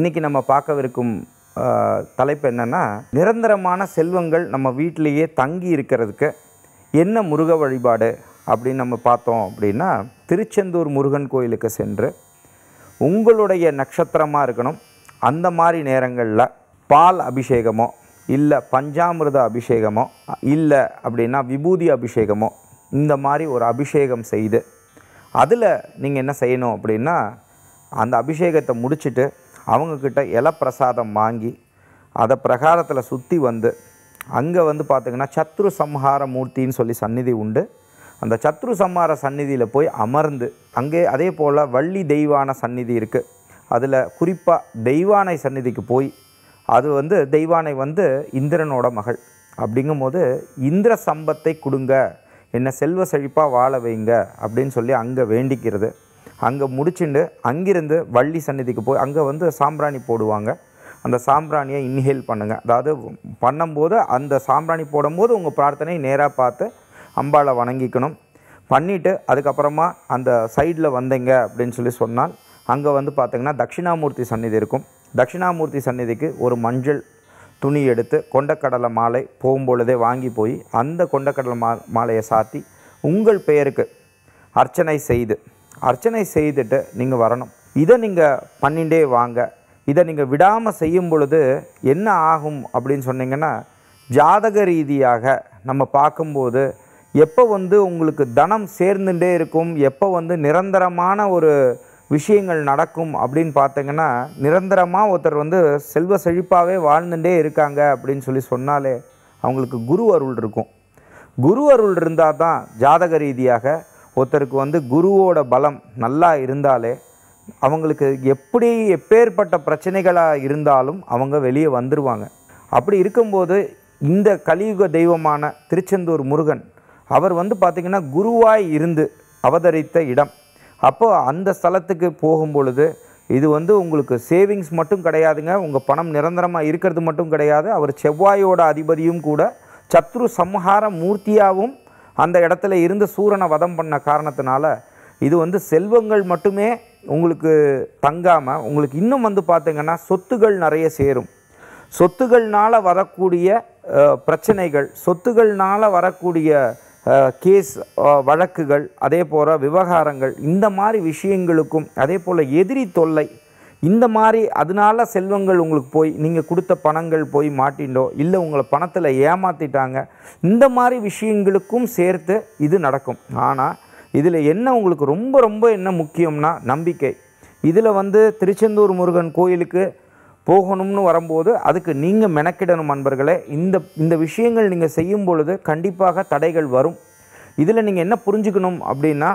இன்றைக்கி நம்ம பார்க்கவிருக்கும் தலைப்பு என்னென்னா நிரந்தரமான செல்வங்கள் நம்ம வீட்டிலேயே தங்கி இருக்கிறதுக்கு என்ன முருக வழிபாடு அப்படின்னு நம்ம பார்த்தோம் அப்படின்னா திருச்செந்தூர் முருகன் கோயிலுக்கு சென்று உங்களுடைய நட்சத்திரமாக இருக்கணும் அந்த மாதிரி நேரங்களில் பால் அபிஷேகமோ இல்லை பஞ்சாமிரத அபிஷேகமோ இல்லை அப்படின்னா விபூதி அபிஷேகமோ இந்த மாதிரி ஒரு அபிஷேகம் செய்து அதில் நீங்கள் என்ன செய்யணும் அப்படின்னா அந்த அபிஷேகத்தை முடிச்சுட்டு அவங்கக்கிட்ட இலை பிரசாதம் வாங்கி அதை பிரகாரத்தில் சுற்றி வந்து அங்கே வந்து பார்த்திங்கன்னா சத்ரு சம்ஹார மூர்த்தின்னு சொல்லி சந்நிதி உண்டு அந்த சத்ரு சம்ஹார சந்நிதியில் போய் அமர்ந்து அங்கே அதே போல் வள்ளி தெய்வான சந்நிதி இருக்குது அதில் குறிப்பாக தெய்வானை சந்நிதிக்கு போய் அது வந்து தெய்வானை வந்து இந்திரனோட மகள் அப்படிங்கும்போது இந்திர சம்பத்தை கொடுங்க என்னை செல்வ செழிப்பாக வாழ வைங்க அப்படின்னு சொல்லி அங்கே வேண்டிக்கிறது அங்கே முடிச்சுண்டு அங்கிருந்து வள்ளி சந்நிதிக்கு போய் அங்கே வந்து சாம்பிராணி போடுவாங்க அந்த சாம்பிராணியை இன்ஹேல் பண்ணுங்கள் அதாவது பண்ணும்போது அந்த சாம்பிராணி போடும்போது உங்கள் பிரார்த்தனையை நேராக பார்த்து அம்பாவை வணங்கிக்கணும் பண்ணிவிட்டு அதுக்கப்புறமா அந்த சைடில் வந்தீங்க அப்படின்னு சொல்லி சொன்னால் அங்கே வந்து பார்த்திங்கன்னா தட்சிணாமூர்த்தி சந்நிதி இருக்கும் தட்சிணாமூர்த்தி சந்நிதிக்கு ஒரு மஞ்சள் துணி எடுத்து கொண்டக்கடலை மாலை போகும்பொழுதே வாங்கி போய் அந்த கொண்டக்கடலை மா மாலையை சாத்தி உங்கள் பெயருக்கு அர்ச்சனை செய்து அர்ச்சனை செய்துட்டு நீங்கள் வரணும் இதை நீங்கள் பண்ணிகிட்டே வாங்க இதை நீங்கள் விடாமல் செய்யும் பொழுது என்ன ஆகும் அப்படின்னு சொன்னீங்கன்னா ஜாதக ரீதியாக நம்ம பார்க்கும்போது எப்போ வந்து உங்களுக்கு தனம் சேர்ந்துட்டே இருக்கும் எப்போ வந்து நிரந்தரமான ஒரு விஷயங்கள் நடக்கும் அப்படின்னு பார்த்தீங்கன்னா நிரந்தரமாக ஒருத்தர் வந்து செல்வ செழிப்பாகவே வாழ்ந்துட்டே இருக்காங்க அப்படின்னு சொல்லி சொன்னாலே அவங்களுக்கு குரு அருள் இருக்கும் குரு அருள் இருந்தால் தான் ஜாதக ரீதியாக ஒருத்தருக்கு வந்து குருவோட பலம் நல்லா இருந்தாலே அவங்களுக்கு எப்படி எப்பேற்பட்ட பிரச்சனைகளாக இருந்தாலும் அவங்க வெளியே வந்துடுவாங்க அப்படி இருக்கும்போது இந்த கலியுக தெய்வமான திருச்செந்தூர் முருகன் அவர் வந்து பார்த்திங்கன்னா குருவாய் இருந்து அவதரித்த இடம் அப்போது அந்த ஸ்தலத்துக்கு போகும் பொழுது இது வந்து உங்களுக்கு சேவிங்ஸ் மட்டும் கிடையாதுங்க உங்கள் பணம் நிரந்தரமாக இருக்கிறது மட்டும் கிடையாது அவர் செவ்வாயோட அதிபதியும் கூட சத்ரு சம்ஹார மூர்த்தியாகவும் அந்த இடத்துல இருந்து சூரனை வதம் பண்ண காரணத்தினால இது வந்து செல்வங்கள் மட்டுமே உங்களுக்கு தங்காமல் உங்களுக்கு இன்னும் வந்து பார்த்திங்கன்னா சொத்துகள் நிறைய சேரும் சொத்துகள்னால் வரக்கூடிய பிரச்சனைகள் சொத்துகள்னால் வரக்கூடிய கேஸ் வழக்குகள் அதே போல் விவகாரங்கள் இந்த மாதிரி விஷயங்களுக்கும் அதே போல் எதிரி தொல்லை இந்த மாதிரி அதனால செல்வங்கள் உங்களுக்கு போய் நீங்கள் கொடுத்த பணங்கள் போய் மாட்டிண்டோ இல்லை உங்களை பணத்தில் ஏமாற்றிட்டாங்க இந்த மாதிரி விஷயங்களுக்கும் சேர்த்து இது நடக்கும் ஆனால் இதில் என்ன உங்களுக்கு ரொம்ப ரொம்ப என்ன முக்கியம்னா நம்பிக்கை இதில் வந்து திருச்செந்தூர் முருகன் கோயிலுக்கு போகணும்னு வரும்போது அதுக்கு நீங்கள் மெனக்கிடணும் அன்பர்களே இந்த இந்த விஷயங்கள் நீங்கள் செய்யும் பொழுது கண்டிப்பாக தடைகள் வரும் இதில் நீங்கள் என்ன புரிஞ்சுக்கணும் அப்படின்னா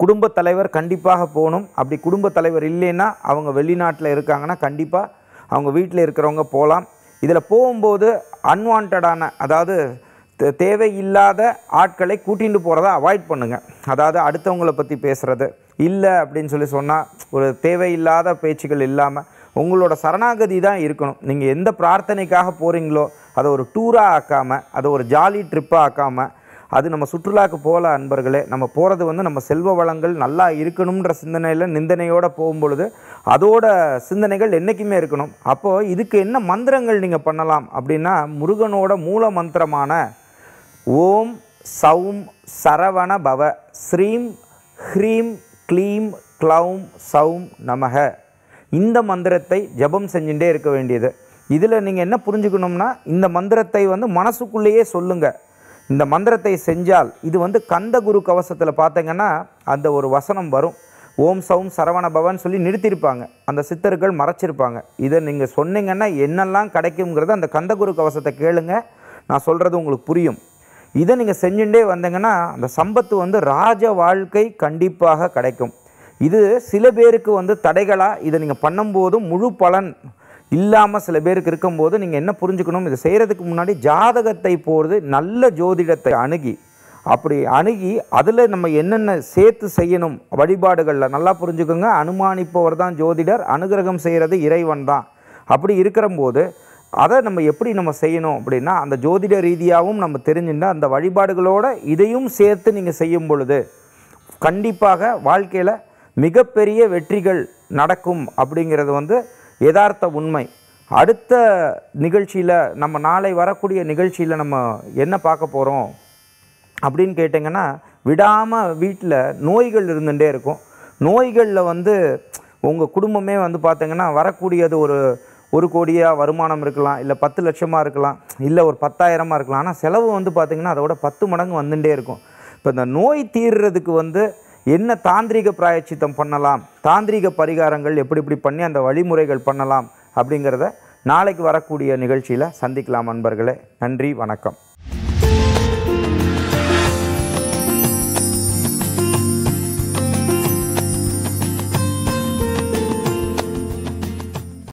குடும்ப தலைவர் கண்டிப்பாக போகணும் அப்படி குடும்ப தலைவர் இல்லைன்னா அவங்க வெளிநாட்டில் இருக்காங்கன்னா கண்டிப்பாக அவங்க வீட்டில் இருக்கிறவங்க போகலாம் இதில் போகும்போது அன்வான்டான அதாவது தேவையில்லாத ஆட்களை கூட்டிகிட்டு போகிறத அவாய்ட் பண்ணுங்கள் அதாவது அடுத்தவங்களை பற்றி பேசுகிறது இல்லை அப்படின்னு சொல்லி சொன்னால் ஒரு தேவையில்லாத பேச்சுகள் இல்லாமல் உங்களோட சரணாகதி தான் இருக்கணும் நீங்கள் எந்த பிரார்த்தனைக்காக போகிறீங்களோ அதை ஒரு டூராக ஆக்காமல் அதை ஒரு ஜாலி ட்ரிப்பாக ஆக்காமல் அது நம்ம சுற்றுலாவுக்கு போகல அன்பர்களே நம்ம போகிறது வந்து நம்ம செல்வ வளங்கள் நல்லா இருக்கணும்ன்ற சிந்தனையில் நிந்தனையோடு போகும்பொழுது அதோட சிந்தனைகள் என்றைக்குமே இருக்கணும் அப்போது இதுக்கு என்ன மந்திரங்கள் நீங்கள் பண்ணலாம் அப்படின்னா முருகனோட மூல மந்திரமான ஓம் சௌம் சரவண பவ ஸ்ரீம் ஹ்ரீம் க்ளீம் க்ளௌம் சௌம் நமக இந்த மந்திரத்தை ஜபம் செஞ்சுட்டே இருக்க வேண்டியது இதில் நீங்கள் என்ன புரிஞ்சுக்கணும்னா இந்த மந்திரத்தை வந்து மனசுக்குள்ளேயே சொல்லுங்கள் இந்த மந்திரத்தை செஞ்சால் இது வந்து கந்த குரு கவசத்தில் பார்த்தீங்கன்னா அந்த ஒரு வசனம் வரும் ஓம் சவும் சரவண பவன் சொல்லி நிறுத்தியிருப்பாங்க அந்த சித்தர்கள் மறைச்சிருப்பாங்க இதை நீங்கள் சொன்னீங்கன்னா என்னெல்லாம் கிடைக்குங்கிறத அந்த கந்தகுரு கவசத்தை கேளுங்க நான் சொல்கிறது உங்களுக்கு புரியும் இதை நீங்கள் செஞ்சுட்டே வந்தீங்கன்னா அந்த சம்பத்து வந்து ராஜ வாழ்க்கை கண்டிப்பாக கிடைக்கும் இது சில பேருக்கு வந்து தடைகளாக இதை நீங்கள் பண்ணும்போதும் முழு பலன் இல்லாமல் சில பேருக்கு இருக்கும்போது நீங்கள் என்ன புரிஞ்சுக்கணும் இதை செய்கிறதுக்கு முன்னாடி ஜாதகத்தை போகிறது நல்ல ஜோதிடத்தை அணுகி அப்படி அணுகி அதில் நம்ம என்னென்ன சேர்த்து செய்யணும் வழிபாடுகளில் நல்லா புரிஞ்சுக்கோங்க அனுமானிப்பவர் தான் ஜோதிடர் அனுகிரகம் செய்கிறது இறைவன் தான் அப்படி இருக்கிறம்போது அதை நம்ம எப்படி நம்ம செய்யணும் அப்படின்னா அந்த ஜோதிட ரீதியாகவும் நம்ம தெரிஞ்சுட்டா அந்த வழிபாடுகளோடு இதையும் சேர்த்து நீங்கள் செய்யும் பொழுது கண்டிப்பாக வாழ்க்கையில் மிகப்பெரிய வெற்றிகள் நடக்கும் அப்படிங்கிறது வந்து யதார்த்த உண்மை அடுத்த நிகழ்ச்சியில் நம்ம நாளை வரக்கூடிய நிகழ்ச்சியில் நம்ம என்ன பார்க்க போகிறோம் அப்படின்னு கேட்டிங்கன்னா விடாமல் வீட்டில் நோய்கள் இருந்துகிட்டே இருக்கும் நோய்களில் வந்து உங்கள் குடும்பமே வந்து பார்த்திங்கன்னா வரக்கூடியது ஒரு ஒரு கோடியாக வருமானம் இருக்கலாம் இல்லை பத்து லட்சமாக இருக்கலாம் இல்லை ஒரு பத்தாயிரமாக இருக்கலாம் ஆனால் செலவு வந்து பார்த்திங்கன்னா அதோட பத்து மடங்கு வந்துகிட்டே இருக்கும் இப்போ இந்த நோய் தீர்றதுக்கு வந்து என்ன தாந்திரிக பிராயச்சித்தம் பண்ணலாம் தாந்திரிக பரிகாரங்கள் எப்படி இப்படி பண்ணி அந்த வழிமுறைகள் பண்ணலாம் அப்படிங்கிறத நாளைக்கு வரக்கூடிய நிகழ்ச்சியில் சந்திக்கலாம் அன்பர்களே நன்றி வணக்கம்